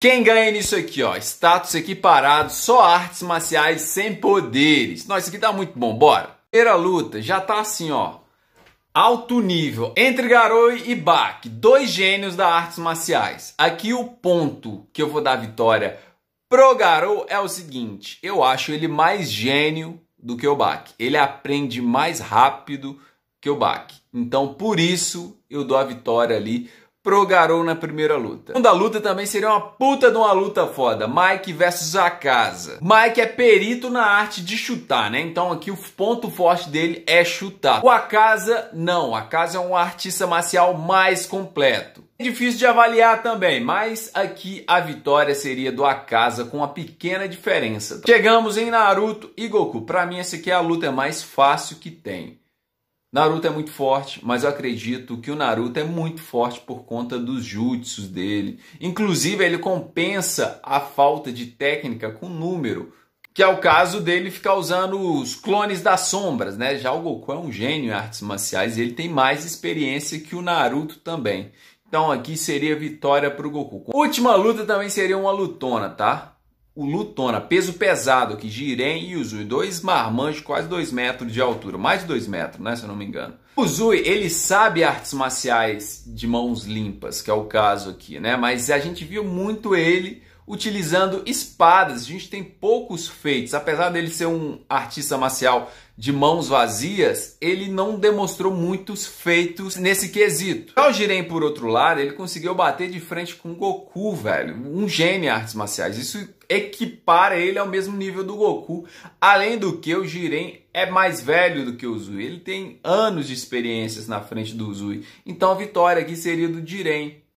Quem ganha nisso aqui, ó? Status equiparado, só artes marciais sem poderes. Nossa, isso aqui tá muito bom, bora. Primeira luta, já tá assim, ó. Alto nível, entre Garoi e Bak, dois gênios da artes marciais. Aqui o ponto que eu vou dar vitória pro Garou é o seguinte, eu acho ele mais gênio do que o Bak. Ele aprende mais rápido que o Bak. Então, por isso, eu dou a vitória ali pro Garou na primeira luta. A segunda luta também seria uma puta de uma luta foda. Mike versus Akaza. Mike é perito na arte de chutar, né? Então aqui o ponto forte dele é chutar. O Akaza, não. O Akaza é um artista marcial mais completo. É difícil de avaliar também, mas aqui a vitória seria do Akaza com uma pequena diferença. Chegamos em Naruto e Goku. Pra mim essa aqui é a luta mais fácil que tem. Naruto é muito forte, mas eu acredito que o Naruto é muito forte por conta dos jutsus dele. Inclusive, ele compensa a falta de técnica com número, que é o caso dele ficar usando os clones das sombras, né? Já o Goku é um gênio em artes marciais e ele tem mais experiência que o Naruto também. Então aqui seria vitória para o Goku. Última luta também seria uma lutona, tá? o Lutona, peso pesado aqui, Jiren e Uzui, dois marmanjos quase 2 metros de altura, mais de 2 metros, né, se eu não me engano. O Zui, ele sabe artes marciais de mãos limpas, que é o caso aqui, né, mas a gente viu muito ele utilizando espadas. A gente tem poucos feitos. Apesar dele ser um artista marcial de mãos vazias, ele não demonstrou muitos feitos nesse quesito. Já o Jiren, por outro lado, ele conseguiu bater de frente com o Goku, velho. Um gênio em artes marciais. Isso equipara ele ao mesmo nível do Goku. Além do que, o Jiren é mais velho do que o Zui. Ele tem anos de experiências na frente do Zui. Então a vitória aqui seria do Jiren.